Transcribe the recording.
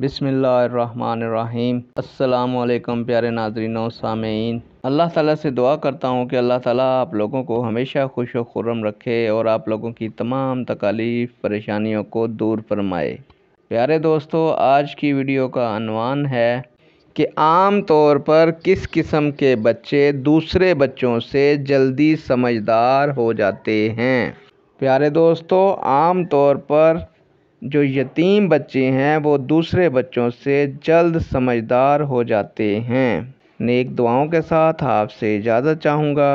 बिसमीम् अल्लाम प्यारे नाजरीन सामीन अल्लाह ताला से दुआ करता हूँ कि अल्लाह ताला आप लोगों को हमेशा खुश व खुर्रम रखे और आप लोगों की तमाम तकालीफ परेशानियों को दूर फरमाए प्यारे दोस्तों आज की वीडियो का अनवान है कि आम तौर पर किस किस्म के बच्चे दूसरे बच्चों से जल्दी समझदार हो जाते हैं प्यारे दोस्तों आम तौर पर जो यतीम बच्चे हैं वो दूसरे बच्चों से जल्द समझदार हो जाते हैं नेक दुआओं के साथ आपसे इजाज़त चाहूँगा